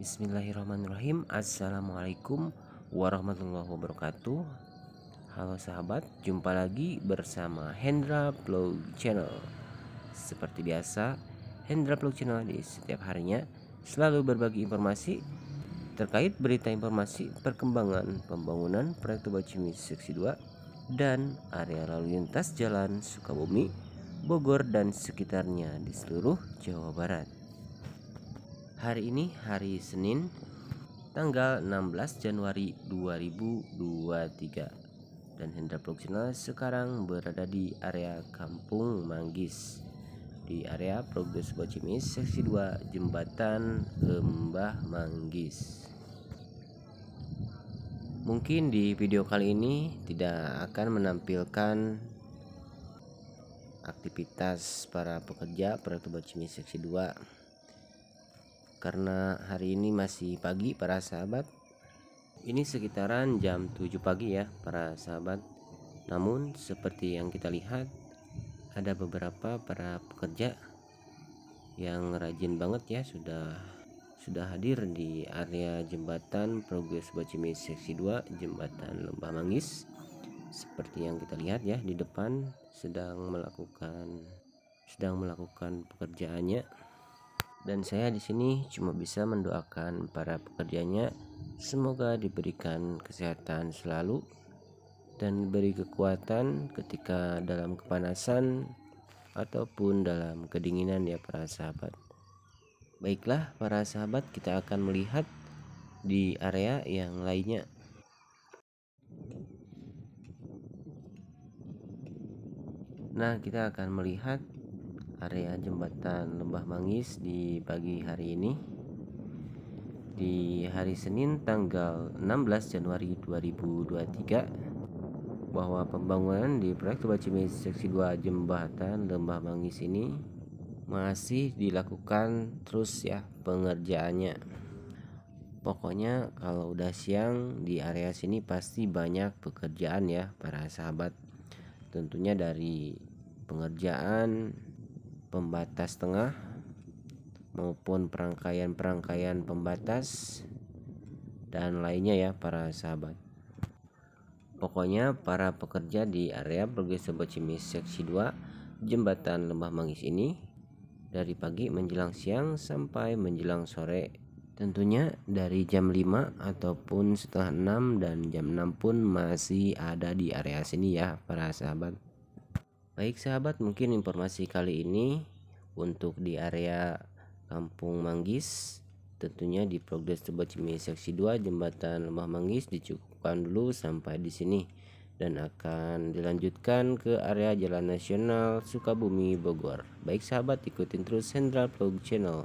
Bismillahirrahmanirrahim Assalamualaikum warahmatullahi wabarakatuh Halo sahabat, jumpa lagi bersama Hendra Blog Channel Seperti biasa, Hendra Blog Channel di setiap harinya selalu berbagi informasi terkait berita informasi perkembangan pembangunan proyek Tuba Cimi Seksi 2 dan area lalu lintas jalan Sukabumi, Bogor dan sekitarnya di seluruh Jawa Barat Hari ini hari Senin tanggal 16 Januari 2023 dan Hendra Produksional sekarang berada di area Kampung Manggis di area Progres Bocimis seksi 2 Jembatan Lembah Manggis. Mungkin di video kali ini tidak akan menampilkan aktivitas para pekerja Proyek Bocimis seksi 2 karena hari ini masih pagi para sahabat ini sekitaran jam 7 pagi ya para sahabat namun seperti yang kita lihat ada beberapa para pekerja yang rajin banget ya sudah sudah hadir di area jembatan Progres Bacimi seksi 2 jembatan Lembah Manggis seperti yang kita lihat ya di depan sedang melakukan sedang melakukan pekerjaannya dan saya di sini cuma bisa mendoakan para pekerjanya semoga diberikan kesehatan selalu dan beri kekuatan ketika dalam kepanasan ataupun dalam kedinginan ya para sahabat. Baiklah para sahabat kita akan melihat di area yang lainnya. Nah, kita akan melihat area jembatan Lembah Mangis di pagi hari ini di hari Senin tanggal 16 Januari 2023 bahwa pembangunan di proyek Tuba seksi 2 jembatan Lembah Mangis ini masih dilakukan terus ya pengerjaannya pokoknya kalau udah siang di area sini pasti banyak pekerjaan ya para sahabat tentunya dari pengerjaan pembatas tengah maupun perangkaian-perangkaian pembatas dan lainnya ya para sahabat pokoknya para pekerja di area Pergui sebuah Cimis Seksi 2 Jembatan Lembah Manggis ini dari pagi menjelang siang sampai menjelang sore tentunya dari jam 5 ataupun setengah 6 dan jam 6 pun masih ada di area sini ya para sahabat Baik sahabat, mungkin informasi kali ini untuk di area Kampung Manggis tentunya di progres Tebet Cimahi seksi 2 jembatan Lemah Manggis dicukupkan dulu sampai di sini dan akan dilanjutkan ke area Jalan Nasional Sukabumi Bogor. Baik sahabat, ikutin terus Central Vlog Channel.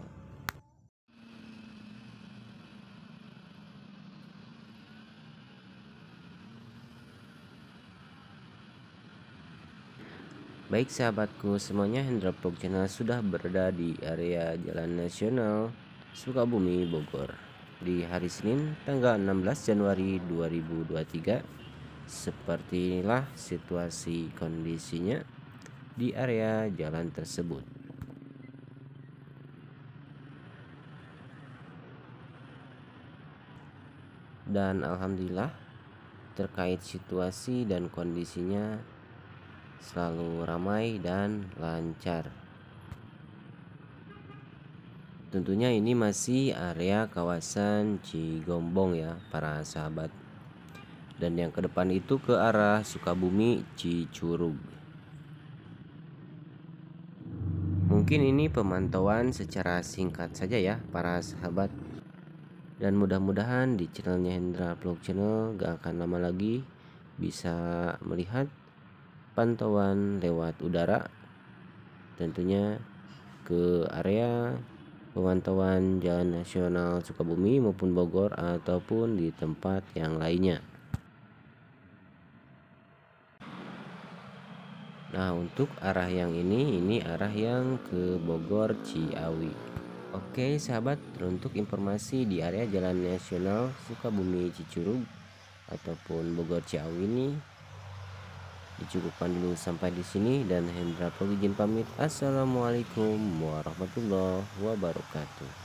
Baik sahabatku semuanya Hendraplug Channel sudah berada di area Jalan Nasional Sukabumi Bogor di hari Senin tanggal 16 Januari 2023 seperti inilah situasi kondisinya di area jalan tersebut dan Alhamdulillah terkait situasi dan kondisinya selalu ramai dan lancar. Tentunya ini masih area kawasan Cigombong ya para sahabat. Dan yang ke depan itu ke arah Sukabumi Cicurug. Mungkin ini pemantauan secara singkat saja ya para sahabat. Dan mudah-mudahan di channelnya Hendra Vlog Channel gak akan lama lagi bisa melihat pantauan lewat udara tentunya ke area pemantauan Jalan Nasional Sukabumi maupun Bogor ataupun di tempat yang lainnya. Nah, untuk arah yang ini, ini arah yang ke Bogor Ciawi. Oke, sahabat, untuk informasi di area Jalan Nasional Sukabumi Cicurug ataupun Bogor Ciawi ini dicukupkan dulu sampai di sini dan Hendra Pogi izin pamit assalamualaikum warahmatullahi wabarakatuh